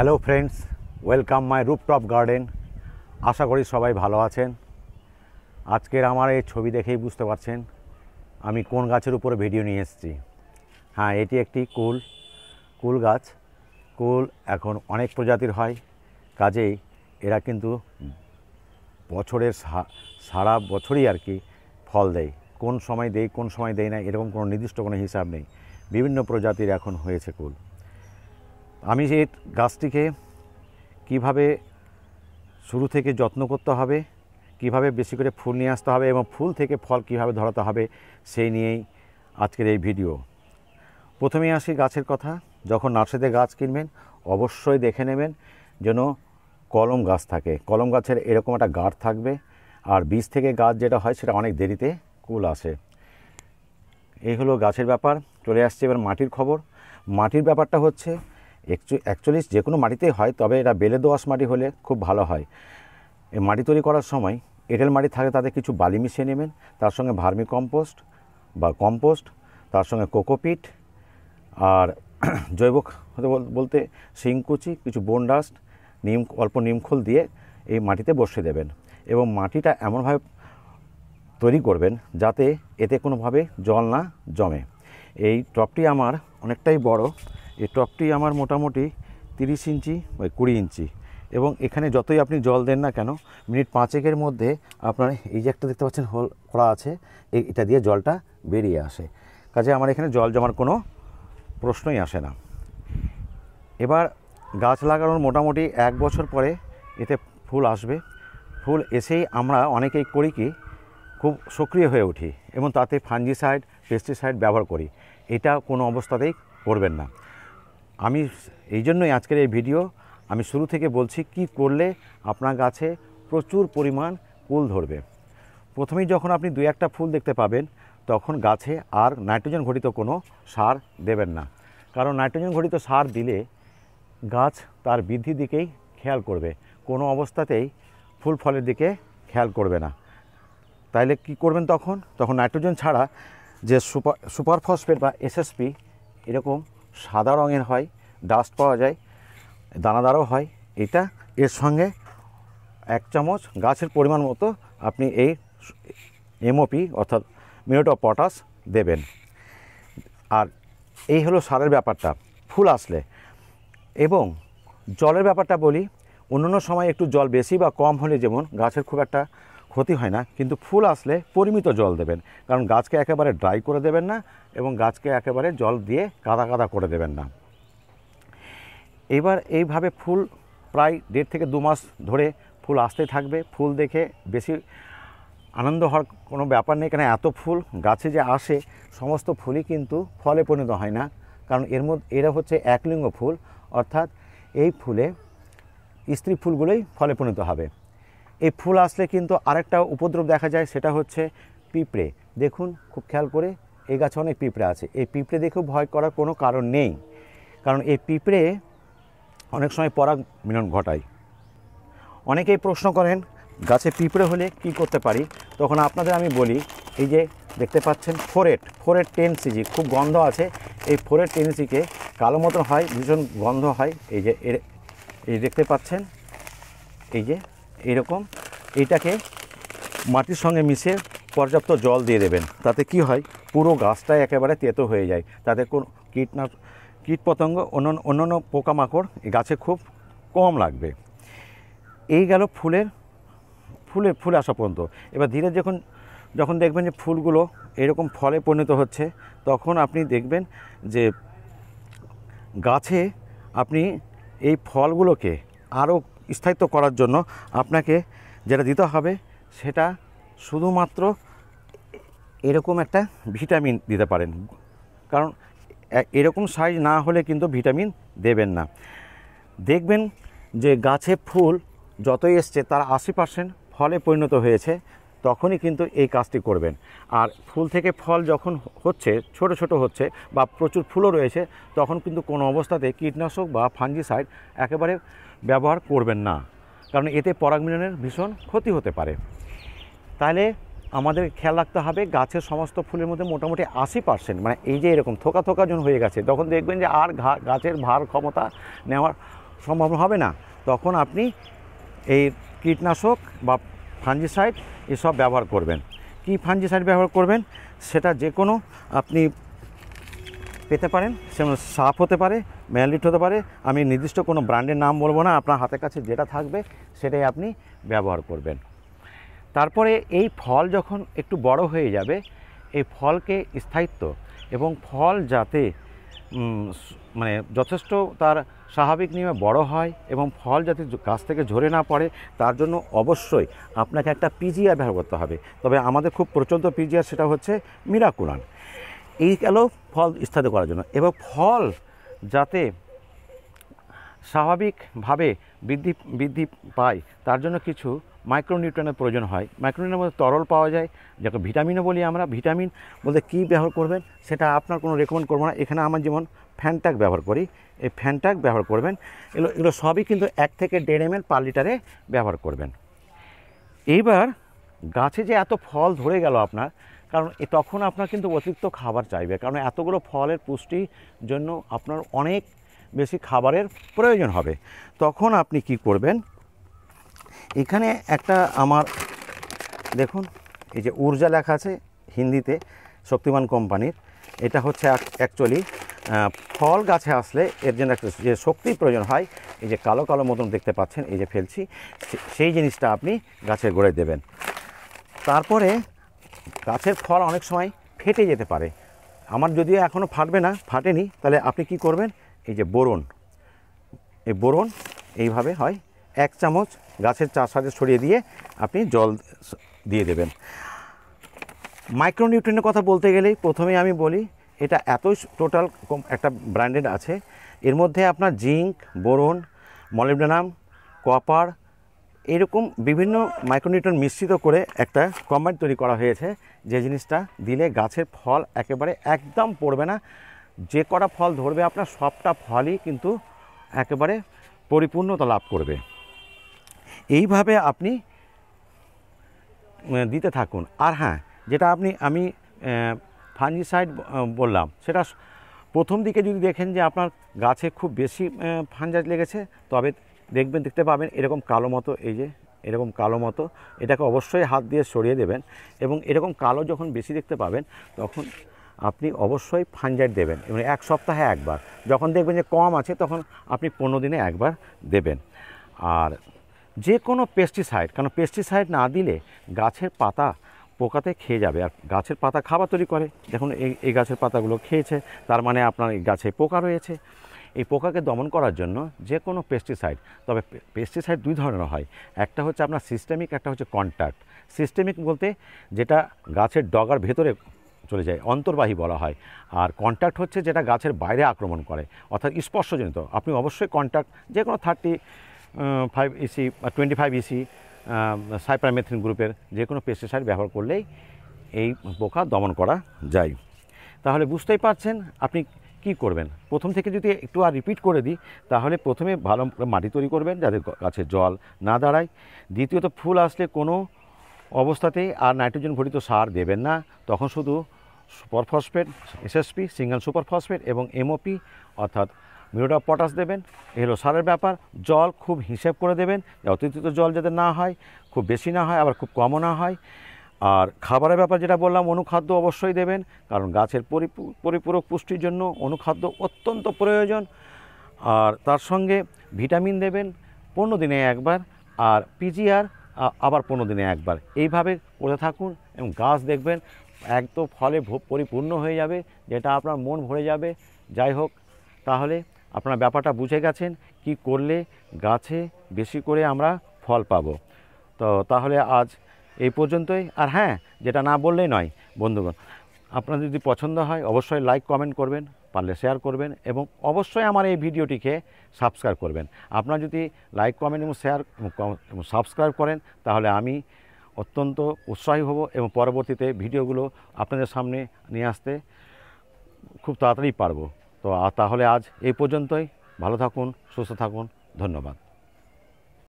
hello friends welcome my rooftop garden আশা করি সবাই ভালো আছেন আজকের আমার এই ছবি দেখেই বুঝতে পারছেন আমি কোন গাছের উপরে ভিডিও নিয়ে এসেছি হ্যাঁ এটি একটি কুল কুল গাছ কুল এখন অনেক প্রজাতির হয় কাজেই এরা কিন্তু বছরের সারা বছরই আর কি ফল দেয় কোন সময় দেয় কোন সময় দেয় না এরকম কোনো নির্দিষ্ট কোনো হিসাব নেই বিভিন্ন প্রজাতির এখন হয়েছে কুল আমি এই গাছটিকে কিভাবে শুরু থেকে যত্ন করতে হবে কিভাবে বেশি করে ফুল নিয়ে আসতে হবে এবং ফুল থেকে ফল কিভাবে ধরাতে হবে সেই নিয়েই আজকের এই ভিডিও প্রথমেই আসি গাছের কথা যখন নার্সারিতে গাছ কিনবেন অবশ্যই দেখে নেবেন যেন কলম গাছ থাকে কলম গাছের এরকম একটা গাঢ় থাকবে আর বীজ থেকে গাছ যেটা হয় সেটা অনেক দেরিতে কুল আসে এই হলো গাছের ব্যাপার চলে আসছে এবার মাটির খবর মাটির ব্যাপারটা হচ্ছে অ্যাকচুয়ালি যে কোনো মাটিতেই হয় তবে এটা বেলে দোয়াশ মাটি হলে খুব ভালো হয় এই মাটি তৈরি করার সময় এঁটেল মাটি থাকে তাতে কিছু বালি মিশিয়ে নেবেন তার সঙ্গে ভার্মি কম্পোস্ট বা কম্পোস্ট তার সঙ্গে কোকোপিট আর জৈব বলতে শিংকুচি কিছু বোন ডাস্ট নিম অল্প নিমখোল দিয়ে এই মাটিতে বসিয়ে দেবেন এবং মাটিটা এমনভাবে তৈরি করবেন যাতে এতে কোনোভাবে জল না জমে এই টপটি আমার অনেকটাই বড় এই টপটি আমার মোটামুটি তিরিশ ইঞ্চি বা কুড়ি ইঞ্চি এবং এখানে যতই আপনি জল দেন না কেন মিনিট পাঁচেকের মধ্যে আপনার এই যে একটা দেখতে পাচ্ছেন হোল খোলা আছে এটা দিয়ে জলটা বেরিয়ে আসে কাজে আমার এখানে জল জমার কোনো প্রশ্নই আসে না এবার গাছ লাগানোর মোটামুটি এক বছর পরে এতে ফুল আসবে ফুল এসেই আমরা অনেকেই করি কি খুব সক্রিয় হয়ে উঠি এবং তাতে ফাঞ্জিসাইড পেস্টিসাইড ব্যবহার করি এটা কোনো অবস্থাতেই করবেন না আমি এই জন্যই আজকের এই ভিডিও আমি শুরু থেকে বলছি কি করলে আপনার গাছে প্রচুর পরিমাণ ফুল ধরবে প্রথমেই যখন আপনি দু একটা ফুল দেখতে পাবেন তখন গাছে আর নাইট্রোজেন ঘটিত কোনো সার দেবেন না কারণ নাইট্রোজেন ঘটিত সার দিলে গাছ তার বৃদ্ধির দিকেই খেয়াল করবে কোনো অবস্থাতেই ফুল ফলের দিকে খেয়াল করবে না তাইলে কি করবেন তখন তখন নাইট্রোজেন ছাড়া যে সুপার সুপার ফসফেট বা এসএসপি এরকম সাদা রঙের হয় ডাস্ট পাওয়া যায় দানাদারও হয় এটা এর সঙ্গে এক চামচ গাছের পরিমাণ মতো আপনি এই এমওপি অর্থাৎ মিনিট অফ পটাশ দেবেন আর এই হলো সারের ব্যাপারটা ফুল আসলে এবং জলের ব্যাপারটা বলি অন্য সময় একটু জল বেশি বা কম হলে যেমন গাছের খুব একটা ক্ষতি হয় না কিন্তু ফুল আসলে পরিমিত জল দেবেন কারণ গাছকে একেবারে ড্রাই করে দেবেন না এবং গাছকে একেবারে জল দিয়ে কাদা কাদা করে দেবেন না এবার এইভাবে ফুল প্রায় দেড় থেকে দু মাস ধরে ফুল আসতে থাকবে ফুল দেখে বেশি আনন্দ হওয়ার কোনো ব্যাপার নেই কেন এত ফুল গাছে যে আসে সমস্ত ফুলই কিন্তু ফলে পরিণত হয় না কারণ এর মধ্যে এরা হচ্ছে একলিঙ্গ ফুল অর্থাৎ এই ফুলে স্ত্রী ফুলগুলোই ফলে পরিণত হবে এই ফুল আসলে কিন্তু আরেকটা উপদ্রব দেখা যায় সেটা হচ্ছে পিঁপড়ে দেখুন খুব খেয়াল করে এই গাছে অনেক পিঁপড়ে আছে এই পিঁপড়ে দেখেও ভয় করার কোনো কারণ নেই কারণ এই পিঁপড়ে অনেক সময় পরাগ মিলন ঘটায় অনেকেই প্রশ্ন করেন গাছে পিঁপড়ে হলে কি করতে পারি তখন আপনাদের আমি বলি এই যে দেখতে পাচ্ছেন ফোরেট ফোরেট টেন সিজি খুব গন্ধ আছে এই ফোরেট টেন সিকে কালো মতন হয় ভীষণ গন্ধ হয় এই যে এর এই দেখতে পাচ্ছেন এই যে এরকম এটাকে মাটির সঙ্গে মিশে পর্যাপ্ত জল দিয়ে দেবেন তাতে কি হয় পুরো গাছটা একেবারে তেতো হয়ে যায় তাতে কোন কীটনাশ কীটপতঙ্গ অন্যান্য অন্যান্য পোকামাকড় গাছে খুব কম লাগবে এই গেল ফুলের ফুলে ফুল আসা পর্যন্ত এবার ধীরে যখন যখন দেখবেন যে ফুলগুলো এরকম ফলে পরিণত হচ্ছে তখন আপনি দেখবেন যে গাছে আপনি এই ফলগুলোকে আরও স্থায়িত্ব করার জন্য আপনাকে যেটা দিতে হবে সেটা শুধুমাত্র এরকম একটা ভিটামিন দিতে পারেন কারণ এরকম সাইজ না হলে কিন্তু ভিটামিন দেবেন না দেখবেন যে গাছে ফুল যতই এসছে তার আশি পার্সেন্ট ফলে পরিণত হয়েছে তখনই কিন্তু এই কাজটি করবেন আর ফুল থেকে ফল যখন হচ্ছে ছোট ছোট হচ্ছে বা প্রচুর ফুলও রয়েছে তখন কিন্তু কোনো অবস্থাতে কীটনাশক বা ফাঙ্গিসাইড একেবারে ব্যবহার করবেন না কারণ এতে মিলনের ভীষণ ক্ষতি হতে পারে তাহলে আমাদের খেয়াল রাখতে হবে গাছের সমস্ত ফুলের মধ্যে মোটামুটি আশি পার্সেন্ট মানে এই যে এরকম থোকা থোকা জন হয়ে গেছে তখন দেখবেন যে আর গাছের ভার ক্ষমতা নেওয়ার সম্ভব হবে না তখন আপনি এই কীটনাশক বা ফাঞ্জিসাইড এসব ব্যবহার করবেন কি ফাঞ্জিসাইড ব্যবহার করবেন সেটা যে কোনো আপনি পেতে পারেন সেমন সাফ হতে পারে ম্যালিট হতে পারে আমি নির্দিষ্ট কোনো ব্র্যান্ডের নাম বলবো না আপনার হাতের কাছে যেটা থাকবে সেটাই আপনি ব্যবহার করবেন তারপরে এই ফল যখন একটু বড় হয়ে যাবে এই ফলকে স্থায়িত্ব এবং ফল যাতে মানে যথেষ্ট তার স্বাভাবিক নিয়মে বড় হয় এবং ফল যাতে গাছ থেকে ঝরে না পড়ে তার জন্য অবশ্যই আপনাকে একটা পিজিআর ব্যবহার করতে হবে তবে আমাদের খুব প্রচলিত পিজিআর সেটা হচ্ছে মিরাকুরান এই গেল ফল স্থাপিত করার জন্য এবং ফল যাতে স্বাভাবিকভাবে বৃদ্ধি বৃদ্ধি পায় তার জন্য কিছু মাইক্রোনিউট্রনের প্রয়োজন হয় মাইক্রোনিউট্রনের মধ্যে তরল পাওয়া যায় যাকে ভিটামিনও বলি আমরা ভিটামিন বলতে কী ব্যবহার করবেন সেটা আপনার কোনো রেকমেন্ড করবো না এখানে আমার যেমন ফ্যানট্যাক ব্যবহার করি এই ফ্যানট্যাক ব্যবহার করবেন এগুলো এগুলো সবই কিন্তু এক থেকে দেড় এম পার লিটারে ব্যবহার করবেন এইবার গাছে যে এত ফল ধরে গেল আপনার কারণ তখন আপনার কিন্তু অতিরিক্ত খাবার চাইবে কারণ এতগুলো ফলের পুষ্টির জন্য আপনার অনেক বেশি খাবারের প্রয়োজন হবে তখন আপনি কি করবেন এখানে একটা আমার দেখুন এই যে ঊর্জা লেখা আছে হিন্দিতে শক্তিমান কোম্পানির এটা হচ্ছে অ্যাকচুয়ালি ফল গাছে আসলে এর জন্য একটা যে শক্তি প্রয়োজন হয় এই যে কালো কালো মতন দেখতে পাচ্ছেন এই যে ফেলছি সেই জিনিসটা আপনি গাছের গোড়ায় দেবেন তারপরে গাছের ফল অনেক সময় ফেটে যেতে পারে আমার যদিও এখনও ফাটবে না ফাটেনি তাহলে আপনি কি করবেন এই যে বোরন এই বোরন এইভাবে হয় এক চামচ গাছের চার সাথে ছড়িয়ে দিয়ে আপনি জল দিয়ে দেবেন মাইক্রোনিউট্রেনের কথা বলতে গেলেই প্রথমে আমি বলি এটা এতই টোটাল একটা ব্র্যান্ডেড আছে এর মধ্যে আপনার জিঙ্ক বোরন মলিবডেনাম কপার এরকম বিভিন্ন মাইক্রোনিউট্রন মিশ্রিত করে একটা কম্বাইন তৈরি করা হয়েছে যে জিনিসটা দিলে গাছের ফল একেবারে একদম পড়বে না যে কটা ফল ধরবে আপনার সবটা ফলই কিন্তু একেবারে পরিপূর্ণতা লাভ করবে এইভাবে আপনি দিতে থাকুন আর হ্যাঁ যেটা আপনি আমি ফাঞ্জিসাইড বললাম সেটা প্রথম দিকে যদি দেখেন যে আপনার গাছে খুব বেশি ফাঞ্জাস লেগেছে তবে দেখবেন দেখতে পাবেন এরকম কালো মতো এই যে এরকম কালো মতো এটাকে অবশ্যই হাত দিয়ে সরিয়ে দেবেন এবং এরকম কালো যখন বেশি দেখতে পাবেন তখন আপনি অবশ্যই ফানজাইট দেবেন এবং মানে এক সপ্তাহে একবার যখন দেখবেন যে কম আছে তখন আপনি পনেরো দিনে একবার দেবেন আর যে কোনো পেস্টিসাইড কারণ পেস্টিসাইড না দিলে গাছের পাতা পোকাতে খেয়ে যাবে আর গাছের পাতা খাবার তৈরি করে দেখুন এই এই গাছের পাতাগুলো খেয়েছে তার মানে আপনার এই গাছে পোকা রয়েছে এই পোকাকে দমন করার জন্য যে কোনো পেস্টিসাইড তবে পেস্টিসাইড দুই ধরনের হয় একটা হচ্ছে আপনার সিস্টেমিক একটা হচ্ছে কন্ট্যাক্ট সিস্টেমিক বলতে যেটা গাছের ডগার ভেতরে চলে যায় অন্তর্বাহী বলা হয় আর কন্ট্যাক্ট হচ্ছে যেটা গাছের বাইরে আক্রমণ করে অর্থাৎ স্পর্শজনিত আপনি অবশ্যই কন্ট্যাক্ট যে কোনো থার্টি ফাইভ ইসি বা টোয়েন্টি ফাইভ ইসি সাইপ্রামেথিন গ্রুপের যে কোনো পেস্টিসাইড ব্যবহার করলেই এই পোকা দমন করা যায় তাহলে বুঝতেই পারছেন আপনি কি করবেন প্রথম থেকে যদি একটু আর রিপিট করে দিই তাহলে প্রথমে ভালো মাটি তৈরি করবেন যাদের গাছে জল না দাঁড়ায় দ্বিতীয়ত ফুল আসলে কোনো অবস্থাতেই আর নাইট্রোজেন ভরিত সার দেবেন না তখন শুধু super phosphate SSP single super phosphate এবং এমওপি অর্থাৎ অফ পটাশ দেবেন এগুলো সারের ব্যাপার জল খুব হিসেব করে দেবেন অতিরিক্ত জল যাতে না হয় খুব বেশি না হয় আবার খুব কমও না হয় আর খাবারের ব্যাপার যেটা বললাম অনুখাদ্য অবশ্যই দেবেন কারণ গাছের পরিপূরক পুষ্টির জন্য অনুখাদ্য অত্যন্ত প্রয়োজন আর তার সঙ্গে ভিটামিন দেবেন পনেরো দিনে একবার আর পিজিআর আবার পনেরো দিনে একবার এইভাবে করে থাকুন এবং গাছ দেখবেন এক তো ফলে পরিপূর্ণ হয়ে যাবে যেটা আপনার মন ভরে যাবে যাই হোক তাহলে আপনার ব্যাপারটা বুঝে গেছেন কি করলে গাছে বেশি করে আমরা ফল পাব তো তাহলে আজ এই পর্যন্তই আর হ্যাঁ যেটা না বললেই নয় বন্ধুগণ আপনার যদি পছন্দ হয় অবশ্যই লাইক কমেন্ট করবেন পারলে শেয়ার করবেন এবং অবশ্যই আমার এই ভিডিওটিকে সাবস্ক্রাইব করবেন আপনারা যদি লাইক কমেন্ট এবং শেয়ার সাবস্ক্রাইব করেন তাহলে আমি অত্যন্ত উৎসাহী হব এবং পরবর্তীতে ভিডিওগুলো আপনাদের সামনে নিয়ে আসতে খুব তাড়াতাড়ি পারবো তো তাহলে আজ এই পর্যন্তই ভালো থাকুন সুস্থ থাকুন ধন্যবাদ